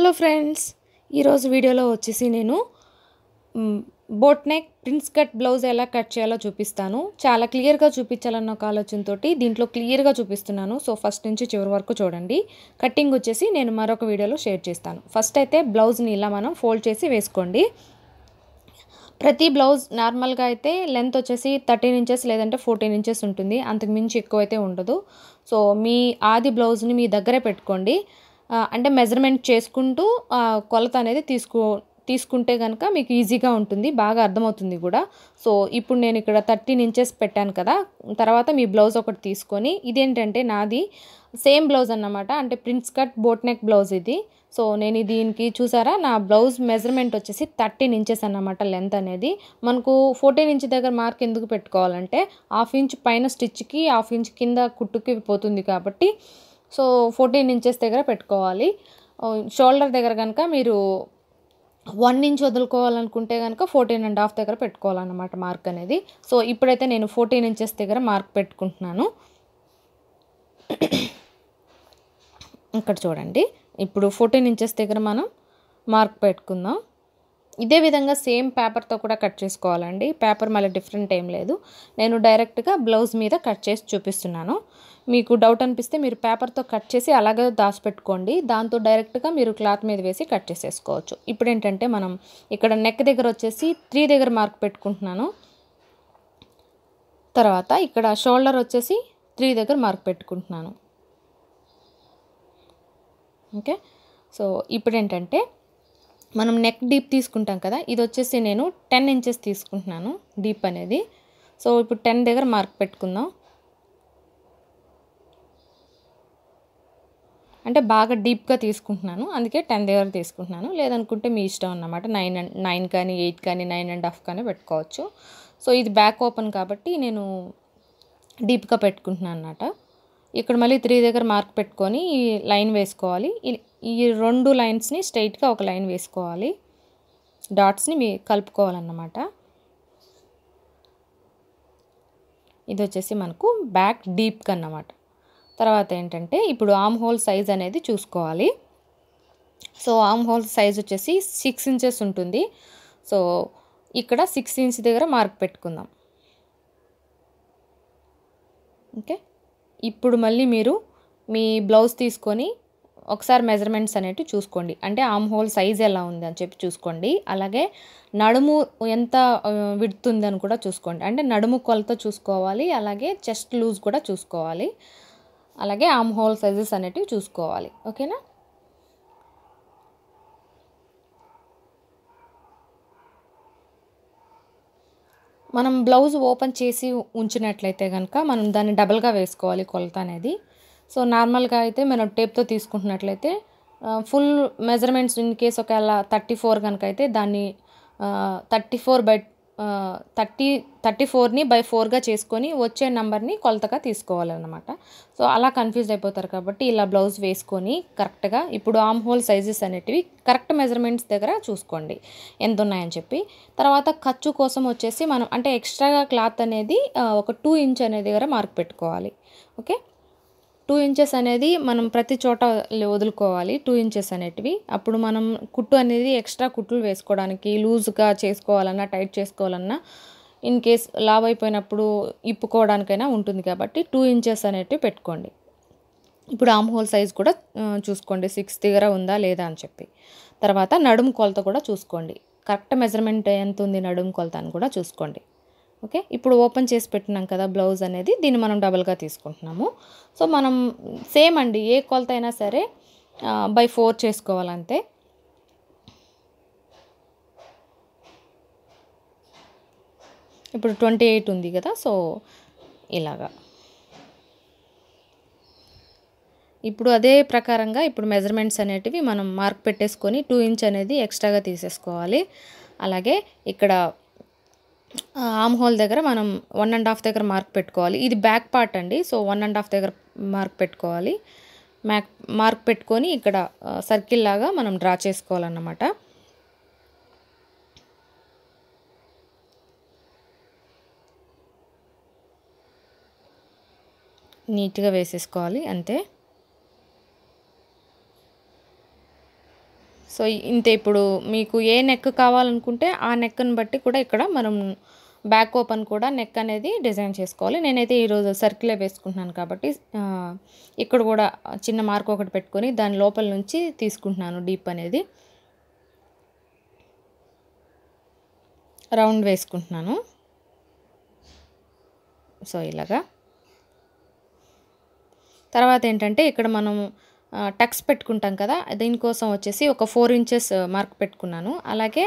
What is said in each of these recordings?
hello friends ఈరోజు వీడియోలో వచ్చేసి నేను boat neck prince cut blouse ఎలా కట్ చేయాలో చూపిస్తాను చాలా క్లియర్గా చూపించాలన్న ఒక ఆలోచనతో దీంట్లో క్లియర్గా చూపిస్తున్నాను సో ఫస్ట్ నుంచి చివరి వరకు చూడండి కట్టింగ్ వచ్చేసి నేను మరొక వీడియోలో షేర్ చేస్తాను ఫస్ట్ అయితే బ్లౌజ్ని ఇలా మనం ఫోల్డ్ చేసి వేసుకోండి ప్రతి బ్లౌజ్ నార్మల్గా అయితే లెంత్ వచ్చేసి థర్టీన్ ఇంచెస్ లేదంటే ఫోర్టీన్ ఇంచెస్ ఉంటుంది అంతకు మించి ఎక్కువ అయితే ఉండదు సో మీ ఆది బ్లౌజ్ని మీ దగ్గరే పెట్టుకోండి అంటే మెజర్మెంట్ చేసుకుంటూ కొలత అనేది తీసుకో తీసుకుంటే కనుక మీకు ఈజీగా ఉంటుంది బాగా అర్థమవుతుంది కూడా సో ఇప్పుడు నేను ఇక్కడ థర్టీన్ ఇంచెస్ పెట్టాను కదా తర్వాత మీ బ్లౌజ్ ఒకటి తీసుకొని ఇదేంటంటే నాది సేమ్ బ్లౌజ్ అన్నమాట అంటే prince cut boat neck blouse ఇది సో నేను దీనికి చూసారా నా బ్లౌజ్ మెజర్మెంట్ వచ్చేసి థర్టీన్ ఇంచెస్ అన్నమాట లెంత్ అనేది మనకు ఫోర్టీన్ ఇంచ్ దగ్గర మార్క్ ఎందుకు పెట్టుకోవాలంటే హాఫ్ ఇంచ్ పైన స్టిచ్కి హాఫ్ ఇంచ్ కింద కుట్టుకి పోతుంది కాబట్టి సో ఫోర్టీన్ ఇంచెస్ దగ్గర పెట్టుకోవాలి షోల్డర్ దగ్గర కనుక మీరు వన్ ఇంచ్ వదులుకోవాలనుకుంటే కనుక ఫోర్టీన్ అండ్ హాఫ్ దగ్గర పెట్టుకోవాలన్నమాట మార్క్ అనేది సో ఇప్పుడైతే నేను ఫోర్టీన్ ఇంచెస్ దగ్గర మార్క్ పెట్టుకుంటున్నాను ఇక్కడ చూడండి ఇప్పుడు ఫోర్టీన్ ఇంచెస్ దగ్గర మనం మార్క్ పెట్టుకుందాం ఇదే విధంగా సేమ్ పేపర్తో కూడా కట్ చేసుకోవాలండి పేపర్ మళ్ళీ డిఫరెంట్ ఏం లేదు నేను డైరెక్ట్గా బ్లౌజ్ మీద కట్ చేసి చూపిస్తున్నాను మీకు డౌట్ అనిపిస్తే మీరు పేపర్తో కట్ చేసి అలాగే దాచిపెట్టుకోండి దాంతో డైరెక్ట్గా మీరు క్లాత్ మీద వేసి కట్ చేసేసుకోవచ్చు ఇప్పుడు ఏంటంటే మనం ఇక్కడ నెక్ దగ్గర వచ్చేసి త్రీ దగ్గర మార్క్ పెట్టుకుంటున్నాను తర్వాత ఇక్కడ షోల్డర్ వచ్చేసి త్రీ దగ్గర మార్క్ పెట్టుకుంటున్నాను ఓకే సో ఇప్పుడు ఏంటంటే మనం నెక్ డీప్ తీసుకుంటాం కదా ఇది వచ్చేసి నేను టెన్ ఇంచెస్ తీసుకుంటున్నాను డీప్ అనేది సో ఇప్పుడు టెన్ దగ్గర మార్క్ పెట్టుకుందాం అంటే బాగా డీప్గా తీసుకుంటున్నాను అందుకే టెన్ దగ్గర తీసుకుంటున్నాను లేదనుకుంటే మీ ఇష్టం అన్నమాట నైన్ అండ్ నైన్ కానీ ఎయిట్ కానీ నైన్ అండ్ హాఫ్ కానీ పెట్టుకోవచ్చు సో ఇది బ్యాక్ ఓపెన్ కాబట్టి నేను డీప్గా పెట్టుకుంటున్నాను అన్నమాట ఇక్కడ మళ్ళీ త్రీ దగ్గర మార్క్ పెట్టుకొని ఈ లైన్ వేసుకోవాలి ఈ రెండు లైన్స్ని స్ట్రైట్గా ఒక లైన్ వేసుకోవాలి డాట్స్ని మీ కలుపుకోవాలన్నమాట ఇది వచ్చేసి మనకు బ్యాక్ డీప్గా అన్నమాట తర్వాత ఏంటంటే ఇప్పుడు ఆమ్ హోల్ సైజ్ అనేది చూసుకోవాలి సో ఆమ్ హోల్ సైజ్ వచ్చేసి సిక్స్ ఇంచెస్ ఉంటుంది సో ఇక్కడ సిక్స్ ఇంచ్ దగ్గర మార్క్ పెట్టుకుందాం ఓకే ఇప్పుడు మళ్ళీ మీరు మీ బ్లౌజ్ తీసుకొని ఒకసారి మెజర్మెంట్స్ అనేవి చూసుకోండి అంటే ఆమ్ హోల్ సైజ్ ఎలా ఉంది అని చెప్పి చూసుకోండి అలాగే నడుము ఎంత విడుతుంది అని కూడా చూసుకోండి అంటే నడుము కొలత చూసుకోవాలి అలాగే చెస్ట్ లూజ్ కూడా చూసుకోవాలి అలాగే ఆమ్ హోల్ సైజెస్ అనేటివి చూసుకోవాలి ఓకేనా మనం బ్లౌజ్ ఓపెన్ చేసి ఉంచినట్లయితే కనుక మనం దాన్ని డబల్గా వేసుకోవాలి కొలత అనేది సో నార్మల్గా అయితే మనం టేప్తో తీసుకుంటున్నట్లయితే ఫుల్ మెజర్మెంట్స్ ఇన్ కేస్ ఒకవేళ థర్టీ ఫోర్ కనుక అయితే దాన్ని థర్టీ ఫోర్ బై థర్టీ థర్టీ ఫోర్ని బై ఫోర్గా చేసుకొని వచ్చే నెంబర్ని కొలతగా తీసుకోవాలన్నమాట సో అలా కన్ఫ్యూజ్ అయిపోతారు కాబట్టి ఇలా బ్లౌజ్ వేసుకొని కరెక్ట్గా ఇప్పుడు ఆమ్ హోల్ సైజెస్ అనేటివి కరెక్ట్ మెజర్మెంట్స్ దగ్గర చూసుకోండి ఎంత ఉన్నాయని చెప్పి తర్వాత ఖర్చు కోసం వచ్చేసి మనం అంటే ఎక్స్ట్రాగా క్లాత్ అనేది ఒక టూ ఇంచ్ అనే దగ్గర మార్క్ పెట్టుకోవాలి ఓకే టూ ఇంచెస్ అనేది మనం ప్రతి చోట వదులుకోవాలి టూ ఇంచెస్ అనేటివి అప్పుడు మనం కుట్టు అనేది ఎక్స్ట్రా కుట్లు వేసుకోవడానికి లూజ్గా చేసుకోవాలన్నా టైట్ చేసుకోవాలన్నా ఇన్ కేస్ లావ్ అయిపోయినప్పుడు ఇప్పుకోవడానికైనా ఉంటుంది కాబట్టి టూ ఇంచెస్ అనేటివి పెట్టుకోండి ఇప్పుడు ఆమ్ హోల్ సైజ్ కూడా చూసుకోండి సిక్స్ దగ్గర ఉందా లేదా అని చెప్పి తర్వాత నడుము కొలత కూడా చూసుకోండి కరెక్ట్ మెజర్మెంట్ ఎంత ఉంది నడుము కొలత అని కూడా చూసుకోండి ఓకే ఇప్పుడు ఓపెన్ చేసి పెట్టినాం కదా బ్లౌజ్ అనేది దీన్ని మనం డబల్గా తీసుకుంటున్నాము సో మనం సేమ్ అండి ఏ కొలత అయినా సరే బై ఫోర్ చేసుకోవాలంతే ఇప్పుడు ట్వంటీ ఎయిట్ ఉంది కదా సో ఇలాగా ఇప్పుడు అదే ప్రకారంగా ఇప్పుడు మెజర్మెంట్స్ అనేటివి మనం మార్క్ పెట్టేసుకొని టూ ఇంచ్ అనేది ఎక్స్ట్రాగా తీసేసుకోవాలి అలాగే ఇక్కడ ఆమ్ హోల్ దగ్గర మనం వన్ అండ్ హాఫ్ దగ్గర మార్క్ పెట్టుకోవాలి ఇది బ్యాక్ పార్ట్ అండి సో వన్ అండ్ హాఫ్ దగ్గర మార్క్ పెట్టుకోవాలి మ్యాక్ మార్క్ పెట్టుకొని ఇక్కడ సర్కిల్ లాగా మనం డ్రా చేసుకోవాలన్నమాట నీట్గా వేసేసుకోవాలి అంతే సో ఇంతే ఇప్పుడు మీకు ఏ నెక్ కావాలనుకుంటే ఆ నెక్ని బట్టి కూడా ఇక్కడ మనం బ్యాక్ ఓపెన్ కూడా నెక్ అనేది డిజైన్ చేసుకోవాలి నేనైతే ఈరోజు సర్కిలే వేసుకుంటున్నాను కాబట్టి ఇక్కడ కూడా చిన్న మార్క్ ఒకటి పెట్టుకొని దాని లోపల నుంచి తీసుకుంటున్నాను డీప్ అనేది రౌండ్ వేసుకుంటున్నాను సో ఇలాగా తర్వాత ఏంటంటే ఇక్కడ మనం టక్స్ పెట్టుకుంటాం కదా దీనికోసం వచ్చేసి ఒక ఫోర్ ఇంచెస్ మార్క్ పెట్టుకున్నాను అలాగే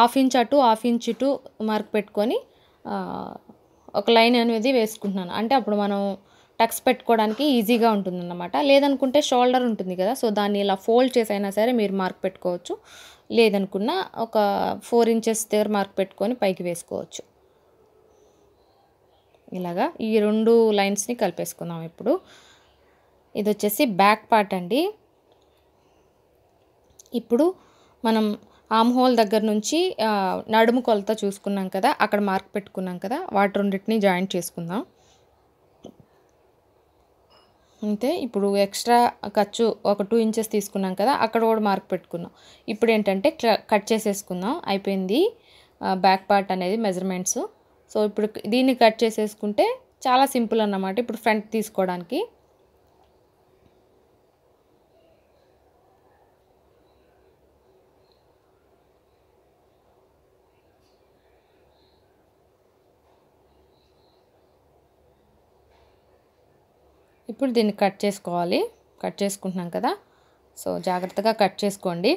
హాఫ్ ఇంచ్ అటు హాఫ్ ఇంచ్ ఇటు మార్క్ పెట్టుకొని ఒక లైన్ అనేది వేసుకుంటున్నాను అంటే అప్పుడు మనం టక్స్ పెట్టుకోవడానికి ఈజీగా ఉంటుందన్నమాట లేదనుకుంటే షోల్డర్ ఉంటుంది కదా సో దాన్ని ఇలా ఫోల్డ్ చేసైనా సరే మీరు మార్క్ పెట్టుకోవచ్చు లేదనుకున్న ఒక ఫోర్ ఇంచెస్ దగ్గర మార్క్ పెట్టుకొని పైకి వేసుకోవచ్చు ఇలాగా ఈ రెండు లైన్స్ని కలిపేసుకుందాం ఇప్పుడు ఇది వచ్చేసి బ్యాక్ పార్ట్ అండి ఇప్పుడు మనం ఆమ్ హోల్ దగ్గర నుంచి నడుము కొలత చూసుకున్నాం కదా అక్కడ మార్క్ పెట్టుకున్నాం కదా వాటి రెండింటినీ జాయింట్ చేసుకుందాం అంతే ఇప్పుడు ఎక్స్ట్రా ఖర్చు ఒక టూ ఇంచెస్ తీసుకున్నాం కదా అక్కడ కూడా మార్క్ పెట్టుకున్నాం ఇప్పుడు ఏంటంటే కట్ చేసేసుకుందాం అయిపోయింది బ్యాక్ పార్ట్ అనేది మెజర్మెంట్స్ సో ఇప్పుడు దీన్ని కట్ చేసేసుకుంటే చాలా సింపుల్ అన్నమాట ఇప్పుడు ఫ్రంట్ తీసుకోవడానికి ఇప్పుడు దీన్ని కట్ చేసుకోవాలి కట్ చేసుకుంటున్నాం కదా సో జాగ్రత్తగా కట్ చేసుకోండి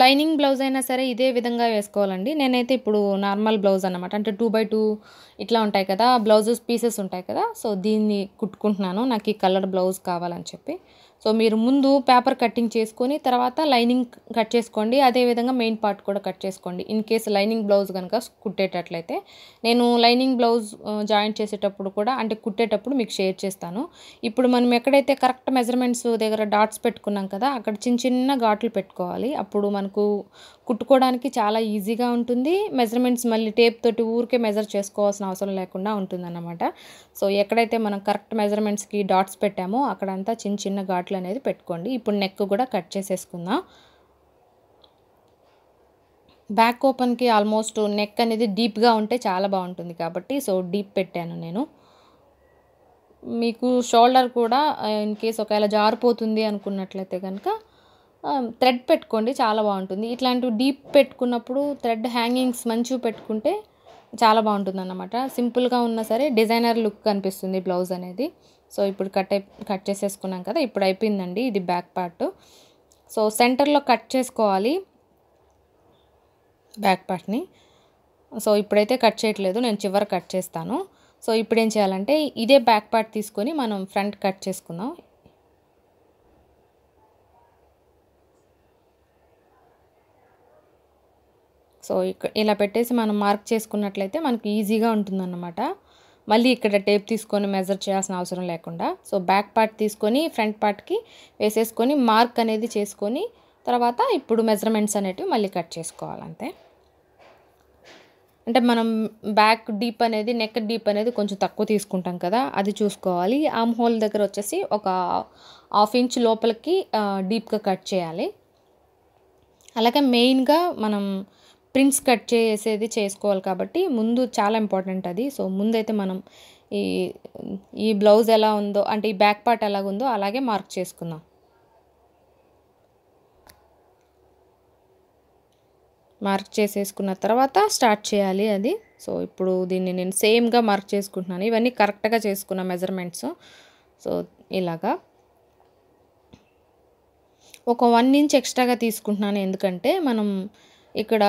లైనింగ్ బ్లౌజ్ అయినా సరే ఇదే విధంగా వేసుకోవాలండి నేనైతే ఇప్పుడు నార్మల్ బ్లౌజ్ అనమాట అంటే టూ బై టూ ఇట్లా ఉంటాయి కదా బ్లౌజెస్ పీసెస్ ఉంటాయి కదా సో దీన్ని కుట్టుకుంటున్నాను నాకు ఈ కలర్ బ్లౌజ్ కావాలని చెప్పి సో మీరు ముందు పేపర్ కట్టింగ్ చేసుకొని తర్వాత లైనింగ్ కట్ చేసుకోండి అదేవిధంగా మెయిన్ పార్ట్ కూడా కట్ చేసుకోండి ఇన్ కేస్ లైనింగ్ బ్లౌజ్ కనుక కుట్టేటట్లయితే నేను లైనింగ్ బ్లౌజ్ జాయింట్ చేసేటప్పుడు కూడా అంటే కుట్టేటప్పుడు మీకు షేర్ చేస్తాను ఇప్పుడు మనం ఎక్కడైతే కరెక్ట్ మెజర్మెంట్స్ దగ్గర డాట్స్ పెట్టుకున్నాం కదా అక్కడ చిన్న చిన్న ఘాట్లు పెట్టుకోవాలి అప్పుడు మనకు కుట్టుకోవడానికి చాలా ఈజీగా ఉంటుంది మెజర్మెంట్స్ మళ్ళీ టేప్ తోటి ఊరికే మెజర్ చేసుకోవాల్సిన అవసరం లేకుండా ఉంటుందన్నమాట సో ఎక్కడైతే మనం కరెక్ట్ మెజర్మెంట్స్కి డాట్స్ పెట్టామో అక్కడంతా చిన్న చిన్న ఘాట్లు మార్కులు అనేది పెట్టుకోండి ఇప్పుడు నెక్ కూడా కట్ చేసేసుకుందాం బ్యాక్ ఓపెన్కి ఆల్మోస్ట్ నెక్ అనేది డీప్గా ఉంటే చాలా బాగుంటుంది కాబట్టి సో డీప్ పెట్టాను నేను మీకు షోల్డర్ కూడా ఇన్ uh, కేస్ ఒకవేళ జారిపోతుంది అనుకున్నట్లయితే కనుక థ్రెడ్ um, పెట్టుకోండి చాలా బాగుంటుంది ఇట్లాంటి డీప్ పెట్టుకున్నప్పుడు థ్రెడ్ హ్యాంగింగ్స్ మంచివి పెట్టుకుంటే చాలా బాగుంటుంది అన్నమాట సింపుల్గా ఉన్నా సరే డిజైనర్ లుక్ కనిపిస్తుంది బ్లౌజ్ అనేది సో ఇప్పుడు కట్ కట్ చేసేసుకున్నాం కదా ఇప్పుడు అయిపోయిందండి ఇది బ్యాక్ పార్ట్ సో సెంటర్లో కట్ చేసుకోవాలి బ్యాక్ పార్ట్ని సో ఇప్పుడైతే కట్ చేయట్లేదు నేను చివరి కట్ చేస్తాను సో ఇప్పుడు ఏం చేయాలంటే ఇదే బ్యాక్ పార్ట్ తీసుకొని మనం ఫ్రంట్ కట్ చేసుకుందాం సో ఇలా పెట్టేసి మనం మార్క్ చేసుకున్నట్లయితే మనకు ఈజీగా ఉంటుందన్నమాట మళ్ళీ ఇక్కడ టేప్ తీసుకొని మెజర్ చేయాల్సిన అవసరం లేకుండా సో బ్యాక్ పార్ట్ తీసుకొని ఫ్రంట్ పార్ట్కి వేసేసుకొని మార్క్ అనేది చేసుకొని తర్వాత ఇప్పుడు మెజర్మెంట్స్ అనేవి మళ్ళీ కట్ చేసుకోవాలంతే అంటే మనం బ్యాక్ డీప్ అనేది నెక్ డీప్ అనేది కొంచెం తక్కువ తీసుకుంటాం కదా అది చూసుకోవాలి ఆమ్ హోల్ దగ్గర వచ్చేసి ఒక హాఫ్ ఇంచ్ లోపలికి డీప్గా కట్ చేయాలి అలాగే మెయిన్గా మనం ప్రింట్స్ కట్ చేసేది చేసుకోవాలి కాబట్టి ముందు చాలా ఇంపార్టెంట్ అది సో ముందైతే మనం ఈ ఈ బ్లౌజ్ ఎలా ఉందో అంటే ఈ బ్యాక్ పార్ట్ ఎలా ఉందో అలాగే మార్క్ చేసుకుందాం మార్క్ చేసేసుకున్న తర్వాత స్టార్ట్ చేయాలి అది సో ఇప్పుడు దీన్ని నేను సేమ్గా మార్క్ చేసుకుంటున్నాను ఇవన్నీ కరెక్ట్గా చేసుకున్న మెజర్మెంట్స్ సో ఇలాగా ఒక వన్ ఇంచ్ ఎక్స్ట్రాగా తీసుకుంటున్నాను ఎందుకంటే మనం ఇక్కడ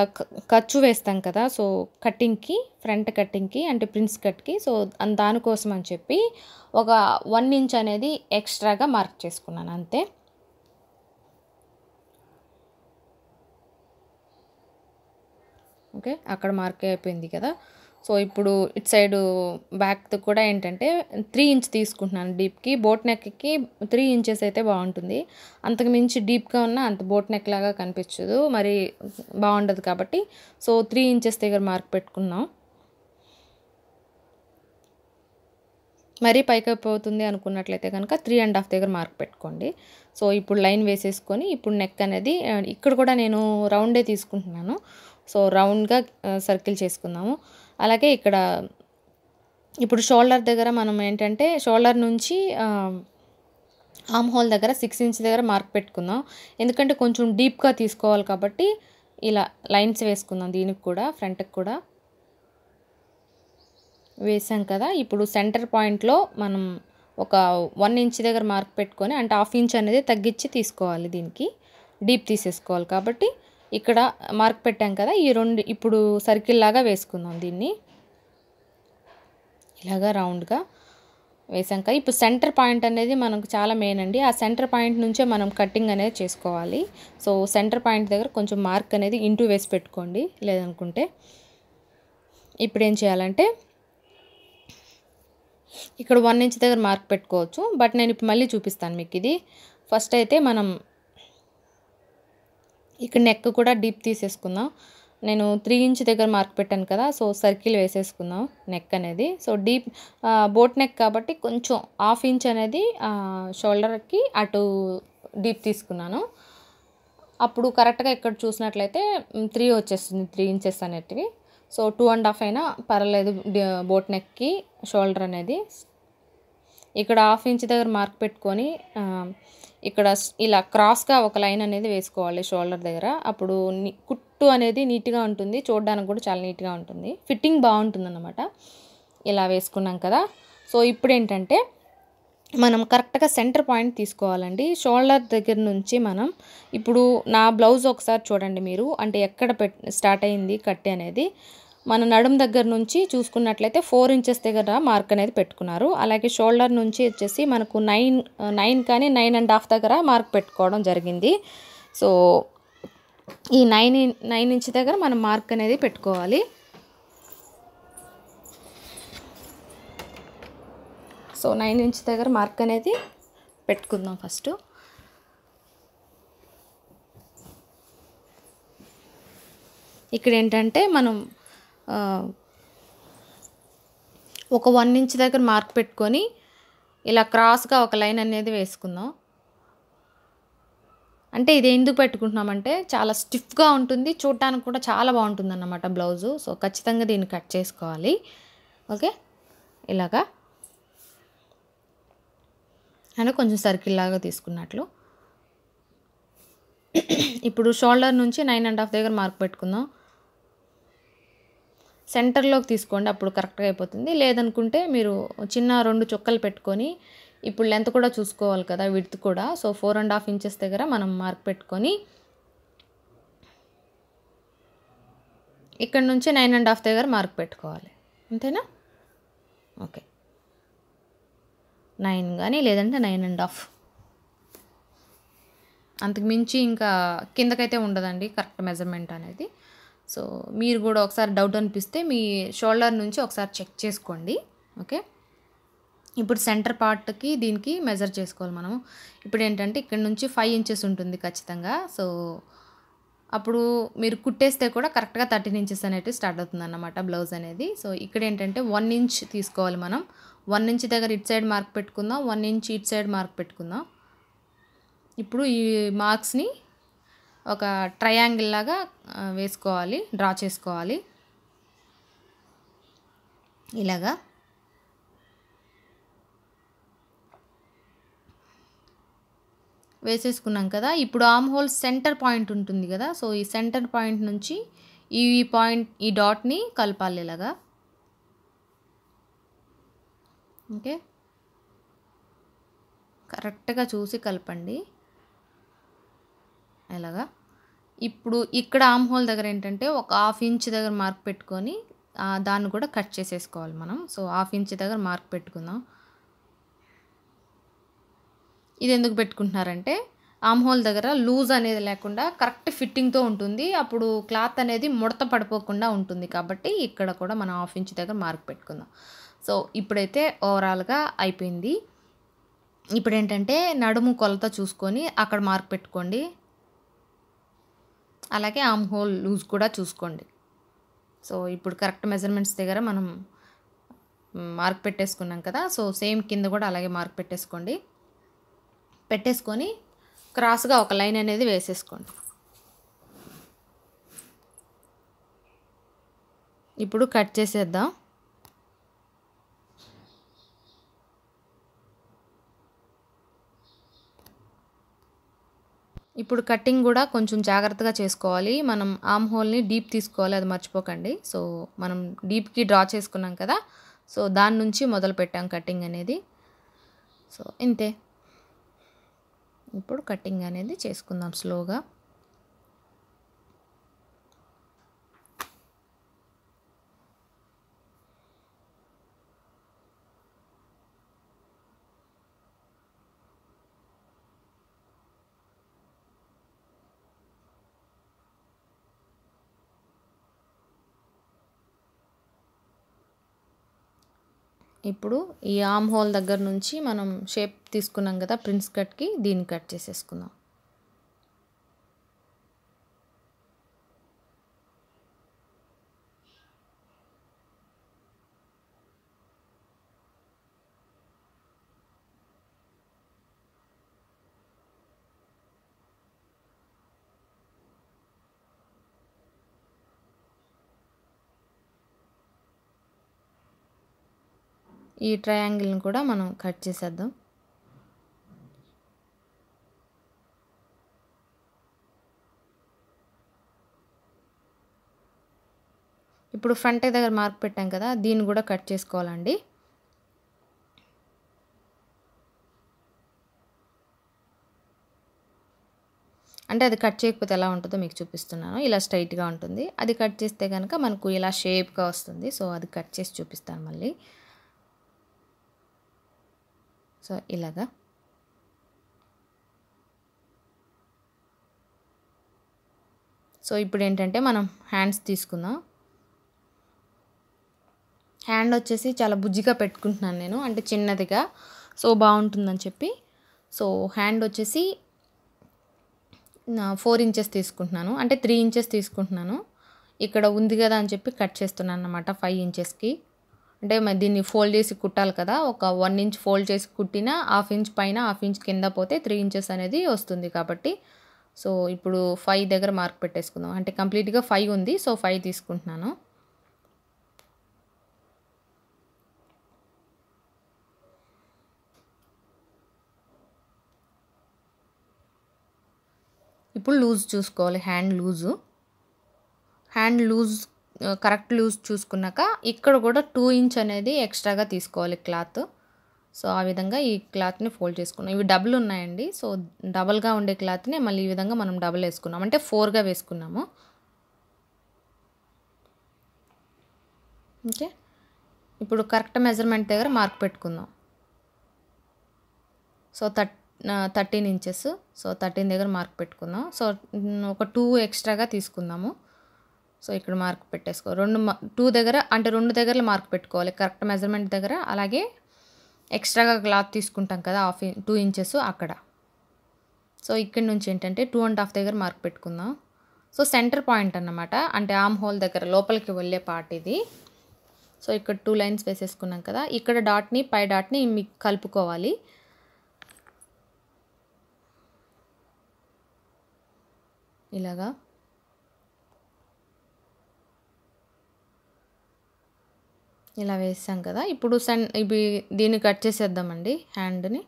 ఖర్చు వేస్తాం కదా సో కటింగ్కి ఫ్రంట్ కటింగ్కి అంటే ప్రిన్స్ కట్కి సో దానికోసం అని చెప్పి ఒక వన్ ఇంచ్ అనేది ఎక్స్ట్రాగా మార్క్ చేసుకున్నాను అంతే ఓకే అక్కడ మార్క్ అయిపోయింది కదా సో ఇప్పుడు ఇటు సైడు బ్యాక్ కూడా ఏంటంటే త్రీ ఇంచ్ తీసుకుంటున్నాను డీప్కి బోట్ నెక్కి త్రీ ఇంచెస్ అయితే బాగుంటుంది అంతకు మించి డీప్గా ఉన్న అంత బోట్ నెక్ లాగా కనిపించదు మరి బాగుండదు కాబట్టి సో త్రీ ఇంచెస్ దగ్గర మార్క్ పెట్టుకున్నాం మరీ పైకప్ అనుకున్నట్లయితే కనుక త్రీ అండ్ హాఫ్ దగ్గర మార్క్ పెట్టుకోండి సో ఇప్పుడు లైన్ వేసేసుకొని ఇప్పుడు నెక్ అనేది ఇక్కడ కూడా నేను రౌండే తీసుకుంటున్నాను సో రౌండ్గా సర్కిల్ చేసుకుందాము అలాగే ఇక్కడ ఇప్పుడు షోల్డర్ దగ్గర మనం ఏంటంటే షోల్డర్ నుంచి ఆమ్ హోల్ దగ్గర సిక్స్ ఇంచ్ దగ్గర మార్క్ పెట్టుకుందాం ఎందుకంటే కొంచెం డీప్గా తీసుకోవాలి కాబట్టి ఇలా లైన్స్ వేసుకుందాం దీనికి కూడా ఫ్రంట్కి కూడా వేసాం కదా ఇప్పుడు సెంటర్ పాయింట్లో మనం ఒక వన్ ఇంచ్ దగ్గర మార్క్ పెట్టుకొని అంటే హాఫ్ ఇంచ్ అనేది తగ్గించి తీసుకోవాలి దీనికి డీప్ తీసేసుకోవాలి కాబట్టి ఇక్కడ మార్క్ పెట్టాం కదా ఈ రెండు ఇప్పుడు సర్కిల్ లాగా వేసుకుందాం దీన్ని ఇలాగా రౌండ్గా వేసాక ఇప్పుడు సెంటర్ పాయింట్ అనేది మనకు చాలా మెయిన్ అండి ఆ సెంటర్ పాయింట్ నుంచే మనం కట్టింగ్ అనేది చేసుకోవాలి సో సెంటర్ పాయింట్ దగ్గర కొంచెం మార్క్ అనేది ఇంటూ వేసి పెట్టుకోండి లేదనుకుంటే ఇప్పుడు ఏం చేయాలంటే ఇక్కడ వన్ ఇంచ్ దగ్గర మార్క్ పెట్టుకోవచ్చు బట్ నేను ఇప్పుడు మళ్ళీ చూపిస్తాను మీకు ఇది ఫస్ట్ అయితే మనం ఇక్కడ నెక్ కూడా డీప్ తీసేసుకుందాం నేను త్రీ ఇంచ్ దగ్గర మార్క్ పెట్టాను కదా సో సర్కిల్ వేసేసుకుందాం నెక్ అనేది సో డీప్ బోట్ నెక్ కాబట్టి కొంచెం హాఫ్ ఇంచ్ అనేది షోల్డర్కి అటు డీప్ తీసుకున్నాను అప్పుడు కరెక్ట్గా ఇక్కడ చూసినట్లయితే త్రీ వచ్చేస్తుంది త్రీ ఇంచెస్ అనేటివి సో టూ అండ్ హాఫ్ అయినా పర్వాలేదు బోట్ నెక్కి షోల్డర్ అనేది ఇక్కడ హాఫ్ ఇంచ్ దగ్గర మార్క్ పెట్టుకొని ఇక్కడ ఇలా క్రాస్గా ఒక లైన్ అనేది వేసుకోవాలి షోల్డర్ దగ్గర అప్పుడు కుట్టు అనేది నీట్గా ఉంటుంది చూడడానికి కూడా చాలా నీట్గా ఉంటుంది ఫిట్టింగ్ బాగుంటుంది అనమాట ఇలా వేసుకున్నాం కదా సో ఇప్పుడు ఏంటంటే మనం కరెక్ట్గా సెంటర్ పాయింట్ తీసుకోవాలండి షోల్డర్ దగ్గర నుంచి మనం ఇప్పుడు నా బ్లౌజ్ ఒకసారి చూడండి మీరు అంటే ఎక్కడ స్టార్ట్ అయింది కట్టే అనేది మన నడుం దగ్గర నుంచి చూసుకున్నట్లయితే ఫోర్ ఇంచెస్ దగ్గర మార్క్ అనేది పెట్టుకున్నారు అలాగే షోల్డర్ నుంచి వచ్చేసి మనకు నైన్ నైన్ కానీ నైన్ అండ్ హాఫ్ దగ్గర మార్క్ పెట్టుకోవడం జరిగింది సో ఈ నైన్ నైన్ ఇంచ్ దగ్గర మనం మార్క్ అనేది పెట్టుకోవాలి సో నైన్ ఇంచ్ దగ్గర మార్క్ అనేది పెట్టుకుందాం ఫస్ట్ ఇక్కడ ఏంటంటే మనం ఒక వన్ ఇంచ్ దగ్గర మార్క్ పెట్టుకొని ఇలా క్రాస్గా ఒక లైన్ అనేది వేసుకుందాం అంటే ఇది ఎందుకు పెట్టుకుంటున్నామంటే చాలా స్టిఫ్గా ఉంటుంది చూడటానికి కూడా చాలా బాగుంటుంది అన్నమాట బ్లౌజు సో ఖచ్చితంగా దీన్ని కట్ చేసుకోవాలి ఓకే ఇలాగా అని కొంచెం సర్కిల్ లాగా తీసుకున్నట్లు ఇప్పుడు షోల్డర్ నుంచి నైన్ అండ్ హాఫ్ దగ్గర మార్క్ పెట్టుకుందాం సెంటర్లోకి తీసుకోండి అప్పుడు కరెక్ట్గా అయిపోతుంది లేదనుకుంటే మీరు చిన్న రెండు చుక్కలు పెట్టుకొని ఇప్పుడు లెంత్ కూడా చూసుకోవాలి కదా విడ్త్ కూడా so four and half inches దగ్గర మనం మార్క్ పెట్టుకొని ఇక్కడ నుంచి నైన్ అండ్ హాఫ్ దగ్గర మార్క్ పెట్టుకోవాలి అంతేనా ఓకే నైన్ కానీ లేదంటే నైన్ అండ్ హాఫ్ అంతకు మించి ఇంకా కిందకైతే ఉండదండి కరెక్ట్ మెజర్మెంట్ అనేది సో మీరు కూడా ఒకసారి డౌట్ అనిపిస్తే మీ షోల్డర్ నుంచి ఒకసారి చెక్ చేసుకోండి ఓకే ఇప్పుడు సెంటర్ పార్ట్కి దీనికి మెజర్ చేసుకోవాలి మనము ఇప్పుడు ఏంటంటే ఇక్కడ నుంచి ఫైవ్ ఇంచెస్ ఉంటుంది ఖచ్చితంగా సో అప్పుడు మీరు కుట్టేస్తే కూడా కరెక్ట్గా థర్టీన్ ఇంచెస్ అనేది స్టార్ట్ అవుతుంది అన్నమాట బ్లౌజ్ అనేది సో ఇక్కడ ఏంటంటే వన్ ఇంచ్ తీసుకోవాలి మనం వన్ ఇంచ్ దగ్గర ఇటు సైడ్ మార్క్ పెట్టుకుందాం వన్ ఇంచ్ ఇటు సైడ్ మార్క్ పెట్టుకుందాం ఇప్పుడు ఈ మార్క్స్ని ఒక ట్రయాంగిల్ లాగా వేసుకోవాలి డ్రా చేసుకోవాలి ఇలాగా వేసేసుకున్నాం కదా ఇప్పుడు ఆమ్ హోల్ సెంటర్ పాయింట్ ఉంటుంది కదా సో ఈ సెంటర్ పాయింట్ నుంచి ఈ పాయింట్ ఈ డాట్ని కలపాలి ఇలాగా ఓకే కరెక్ట్గా చూసి కలపండి ఇలాగా ఇప్పుడు ఇక్కడ ఆమ్ హోల్ దగ్గర ఏంటంటే ఒక హాఫ్ ఇంచ్ దగ్గర మార్క్ పెట్టుకొని దాన్ని కూడా కట్ చేసేసుకోవాలి మనం సో హాఫ్ ఇంచ్ దగ్గర మార్క్ పెట్టుకుందాం ఇది ఎందుకు పెట్టుకుంటున్నారంటే ఆమ్ హోల్ దగ్గర లూజ్ అనేది లేకుండా కరెక్ట్ ఫిట్టింగ్తో ఉంటుంది అప్పుడు క్లాత్ అనేది ముడత పడిపోకుండా ఉంటుంది కాబట్టి ఇక్కడ కూడా మనం హాఫ్ ఇంచ్ దగ్గర మార్క్ పెట్టుకుందాం సో ఇప్పుడైతే ఓవరాల్గా అయిపోయింది ఇప్పుడు ఏంటంటే నడుము కొలత చూసుకొని అక్కడ మార్క్ పెట్టుకోండి అలాగే ఆమ్ హోల్ లూజ్ కూడా చూసుకోండి సో ఇప్పుడు కరెక్ట్ మెజర్మెంట్స్ దగ్గర మనం మార్క్ పెట్టేసుకున్నాం కదా సో సేమ్ కింద కూడా అలాగే మార్క్ పెట్టేసుకోండి పెట్టేసుకొని క్రాస్గా ఒక లైన్ అనేది వేసేసుకోండి ఇప్పుడు కట్ చేసేద్దాం ఇప్పుడు కట్టింగ్ కూడా కొంచెం జాగ్రత్తగా చేసుకోవాలి మనం ఆమ్ హోల్ని డీప్ తీసుకోవాలి అది మర్చిపోకండి సో మనం డీప్కి డ్రా చేసుకున్నాం కదా సో దాని నుంచి మొదలు పెట్టాం కటింగ్ అనేది సో ఇంతే ఇప్పుడు కటింగ్ అనేది చేసుకుందాం స్లోగా ఇప్పుడు ఈ ఆమ్ హోల్ దగ్గర నుంచి మనం షేప్ తీసుకున్నాం కదా ప్రిన్స్ కట్కి దీన్ని కట్ చేసేసుకుందాం ఈ ట్రయాంగిల్ని కూడా మనం కట్ చేసేద్దాం ఇప్పుడు ఫ్రంట్ దగ్గర మార్క్ పెట్టాం కదా దీన్ని కూడా కట్ చేసుకోవాలండి అంటే అది కట్ చేయకపోతే ఎలా ఉంటుందో మీకు చూపిస్తున్నాను ఇలా స్ట్రైట్గా ఉంటుంది అది కట్ చేస్తే కనుక మనకు ఇలా షేప్గా వస్తుంది సో అది కట్ చేసి చూపిస్తాను మళ్ళీ సో ఇలాగా సో ఇప్పుడు ఏంటంటే మనం హ్యాండ్స్ తీసుకుందాం హ్యాండ్ వచ్చేసి చాలా బుజ్జిగా పెట్టుకుంటున్నాను నేను అంటే చిన్నదిగా సో బాగుంటుందని చెప్పి సో హ్యాండ్ వచ్చేసి ఫోర్ ఇంచెస్ తీసుకుంటున్నాను అంటే త్రీ ఇంచెస్ తీసుకుంటున్నాను ఇక్కడ ఉంది కదా అని చెప్పి కట్ చేస్తున్నాను అనమాట ఫైవ్ ఇంచెస్కి అంటే మరి దీన్ని ఫోల్డ్ చేసి కుట్టాలి కదా ఒక వన్ ఇంచ్ ఫోల్డ్ చేసి కుట్టిన హాఫ్ ఇంచ్ పైన హాఫ్ ఇంచ్ కింద పోతే త్రీ ఇంచెస్ అనేది వస్తుంది కాబట్టి సో ఇప్పుడు ఫైవ్ దగ్గర మార్క్ పెట్టేసుకుందాం అంటే కంప్లీట్గా ఫైవ్ ఉంది సో ఫైవ్ తీసుకుంటున్నాను ఇప్పుడు లూజ్ చూసుకోవాలి hand loose hand loose correct loose చూసుకున్నాక ఇక్కడ కూడా టూ ఇంచ్ అనేది ఎక్స్ట్రాగా తీసుకోవాలి క్లాత్ సో ఆ విధంగా ఈ క్లాత్ని ఫోల్డ్ చేసుకున్నాం ఇవి డబుల్ ఉన్నాయండి సో డబల్గా ఉండే క్లాత్ని మళ్ళీ ఈ విధంగా మనం డబుల్ వేసుకున్నాం అంటే ఫోర్గా వేసుకున్నాము ఓకే ఇప్పుడు కరెక్ట్ మెజర్మెంట్ దగ్గర మార్క్ పెట్టుకుందాం సో థర్ట్ థర్టీన్ ఇంచెస్ సో థర్టీన్ దగ్గర మార్క్ పెట్టుకుందాం సో ఒక టూ ఎక్స్ట్రాగా తీసుకుందాము సో ఇక్కడ మార్క్ పెట్టేసుకో రెండు టూ దగ్గర అంటే రెండు దగ్గర మార్క్ పెట్టుకోవాలి కరెక్ట్ మెజర్మెంట్ దగ్గర అలాగే ఎక్స్ట్రాగా క్లాత్ తీసుకుంటాం కదా హాఫ్ టూ ఇంచెస్ అక్కడ సో ఇక్కడ నుంచి ఏంటంటే టూ అండ్ హాఫ్ దగ్గర మార్క్ పెట్టుకుందాం సో సెంటర్ పాయింట్ అన్నమాట అంటే ఆమ్ హోల్ దగ్గర లోపలికి వెళ్ళే పార్ట్ ఇది సో ఇక్కడ టూ లైన్స్ వేసేసుకున్నాం కదా ఇక్కడ డాట్ని పై డాట్ని మీకు కలుపుకోవాలి ఇలాగా ఇలా వేసాం కదా ఇప్పుడు సన్ ఇవి దీన్ని కట్ చేసేద్దామండి హ్యాండ్ని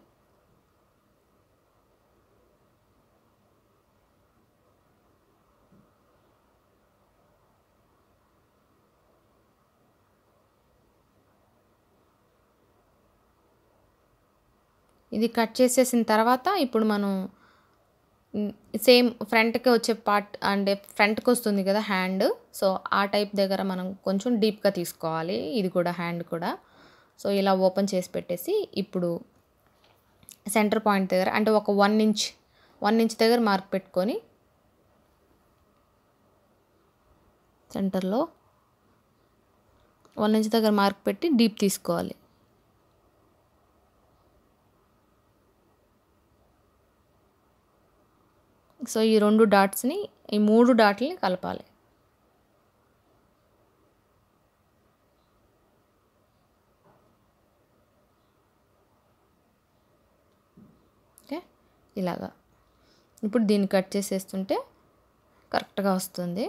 ఇది కట్ చేసేసిన తర్వాత ఇప్పుడు మనం సేమ్ ఫ్రంట్కి వచ్చే పార్ట్ అంటే ఫ్రంట్కి వస్తుంది కదా హ్యాండ్ సో ఆ టైప్ దగ్గర మనం కొంచెం డీప్గా తీసుకోవాలి ఇది కూడా హ్యాండ్ కూడా సో ఇలా ఓపెన్ చేసి పెట్టేసి ఇప్పుడు సెంటర్ పాయింట్ దగ్గర అంటే ఒక వన్ ఇంచ్ వన్ ఇంచ్ దగ్గర మార్క్ పెట్టుకొని సెంటర్లో వన్ ఇంచ్ దగ్గర మార్క్ పెట్టి డీప్ తీసుకోవాలి సో ఈ రెండు డాట్స్ని ఈ మూడు డాట్లని కలపాలి ఓకే ఇలాగా ఇప్పుడు దీన్ని కట్ చేసేస్తుంటే కరెక్ట్గా వస్తుంది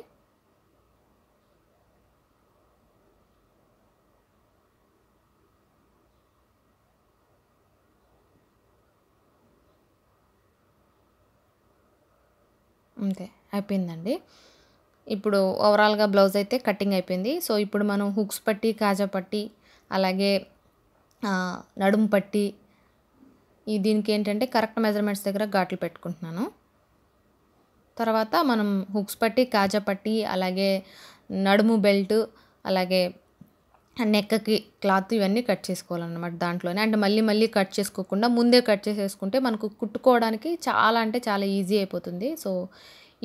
అంతే అయిపోయిందండి ఇప్పుడు ఓవరాల్గా బ్లౌజ్ అయితే కటింగ్ అయిపోయింది సో ఇప్పుడు మనం హుక్స్ పట్టి కాజా పట్టి అలాగే నడుము పట్టి ఈ దీనికి ఏంటంటే కరెక్ట్ మెజర్మెంట్స్ దగ్గర ఘాట్లు పెట్టుకుంటున్నాను తర్వాత మనం హుక్స్ పట్టి కాజా పట్టి అలాగే నడుము బెల్ట్ అలాగే నెక్కకి క్లాత్ ఇవన్నీ కట్ చేసుకోవాలన్నమాట దాంట్లోనే అండ్ మళ్ళీ మళ్ళీ కట్ చేసుకోకుండా ముందే కట్ చేసేసుకుంటే మనకు కుట్టుకోవడానికి చాలా అంటే చాలా ఈజీ అయిపోతుంది సో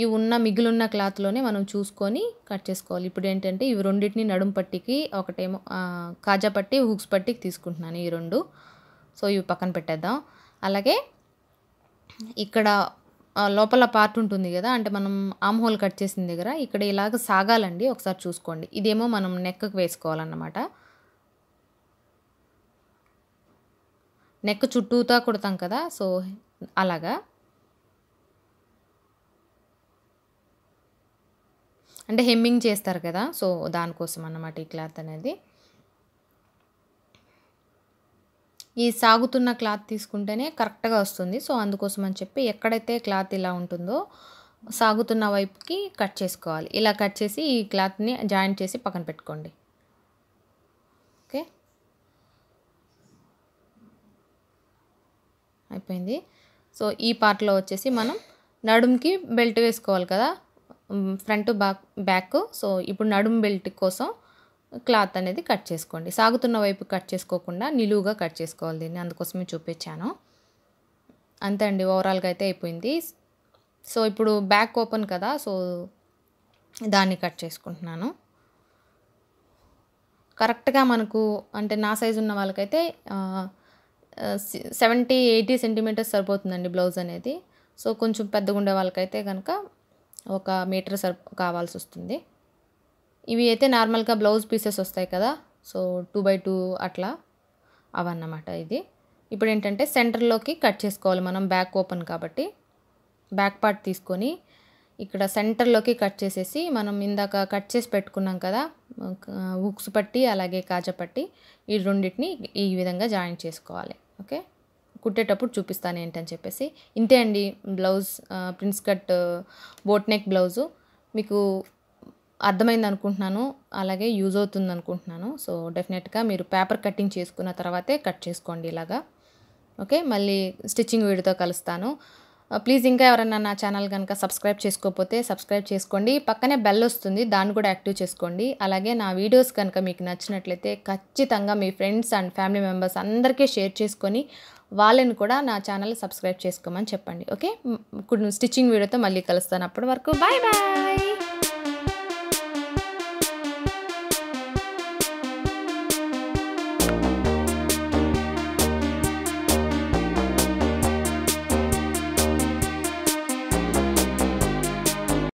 ఈ ఉన్న మిగిలిన క్లాత్లోనే మనం చూసుకొని కట్ చేసుకోవాలి ఇప్పుడు ఏంటంటే ఇవి రెండింటిని నడుం పట్టికి ఒకటేమో కాజా పట్టి హుక్స్ పట్టికి తీసుకుంటున్నాను ఈ రెండు సో ఇవి పక్కన పెట్టేద్దాం అలాగే ఇక్కడ లోపల పార్ట్ ఉంటుంది కదా అంటే మనం ఆమ్ హోల్ కట్ చేసిన దగ్గర ఇక్కడ ఇలాగ సాగాలండి ఒకసారి చూసుకోండి ఇదేమో మనం నెక్కకు వేసుకోవాలన్నమాట నెక్ చుట్టూతో కుడతాం కదా సో అలాగా అంటే హెమ్మింగ్ చేస్తారు కదా సో దానికోసం అన్నమాట ఈ క్లాత్ అనేది ఈ సాగుతున్న క్లాత్ తీసుకుంటేనే కరెక్ట్గా వస్తుంది సో అందుకోసం అని చెప్పి ఎక్కడైతే క్లాత్ ఇలా ఉంటుందో సాగుతున్న వైపుకి కట్ చేసుకోవాలి ఇలా కట్ చేసి ఈ క్లాత్ని జాయింట్ చేసి పక్కన పెట్టుకోండి ఓకే అయిపోయింది సో ఈ పార్ట్లో వచ్చేసి మనం నడుముకి బెల్ట్ వేసుకోవాలి కదా ఫ్రంట్ బ్యాక్ బ్యాక్ సో ఇప్పుడు నడుము బెల్ట్ కోసం క్లాత్ అనేది కట్ చేసుకోండి సాగుతున్న వైపు కట్ చేసుకోకుండా నిలువుగా కట్ చేసుకోవాలి దీన్ని అందుకోసమే చూపించాను అంతే అండి ఓవరాల్గా అయితే అయిపోయింది సో ఇప్పుడు బ్యాక్ ఓపెన్ కదా సో దాన్ని కట్ చేసుకుంటున్నాను కరెక్ట్గా మనకు అంటే నా సైజు ఉన్న వాళ్ళకైతే సెవెంటీ ఎయిటీ సెంటీమీటర్స్ సరిపోతుందండి బ్లౌజ్ అనేది సో కొంచెం పెద్దగా ఉండే వాళ్ళకైతే కనుక ఒక మీటర్ సరి కావాల్సి వస్తుంది ఇవి అయితే నార్మల్గా బ్లౌజ్ పీసెస్ వస్తాయి కదా సో టూ బై టూ అట్లా అవన్నమాట ఇది ఇప్పుడు ఏంటంటే సెంటర్లోకి కట్ చేసుకోవాలి మనం బ్యాక్ ఓపెన్ కాబట్టి బ్యాక్ పార్ట్ తీసుకొని ఇక్కడ సెంటర్లోకి కట్ చేసేసి మనం ఇందాక కట్ చేసి పెట్టుకున్నాం కదా ఉక్స్ పట్టి అలాగే కాజా పట్టి ఈ రెండింటిని ఈ విధంగా జాయిన్ చేసుకోవాలి ఓకే కుట్టేటప్పుడు చూపిస్తాను ఏంటని చెప్పేసి ఇంతే అండి blouse prince cut boat neck blouse మీకు అర్థమైంది అనుకుంటున్నాను అలాగే యూజ్ అవుతుంది అనుకుంటున్నాను సో డెఫినెట్గా మీరు పేపర్ కట్టింగ్ చేసుకున్న తర్వాతే కట్ చేసుకోండి ఇలాగా ఓకే మళ్ళీ స్టిచ్చింగ్ వీడితో కలుస్తాను ప్లీజ్ ఇంకా ఎవరైనా నా ఛానల్ కనుక సబ్స్క్రైబ్ చేసుకోకపోతే సబ్స్క్రైబ్ చేసుకోండి పక్కనే బెల్ వస్తుంది దాన్ని కూడా యాక్టివ్ చేసుకోండి అలాగే నా వీడియోస్ కనుక మీకు నచ్చినట్లయితే ఖచ్చితంగా మీ ఫ్రెండ్స్ అండ్ ఫ్యామిలీ మెంబర్స్ అందరికీ షేర్ చేసుకొని వాళ్ళని కూడా నా ఛానల్ సబ్స్క్రైబ్ చేసుకోమని చెప్పండి ఓకే ఇప్పుడు స్టిచ్చింగ్ వీడియోతో మళ్ళీ కలుస్తాను అప్పటి వరకు బాయ్ బాయ్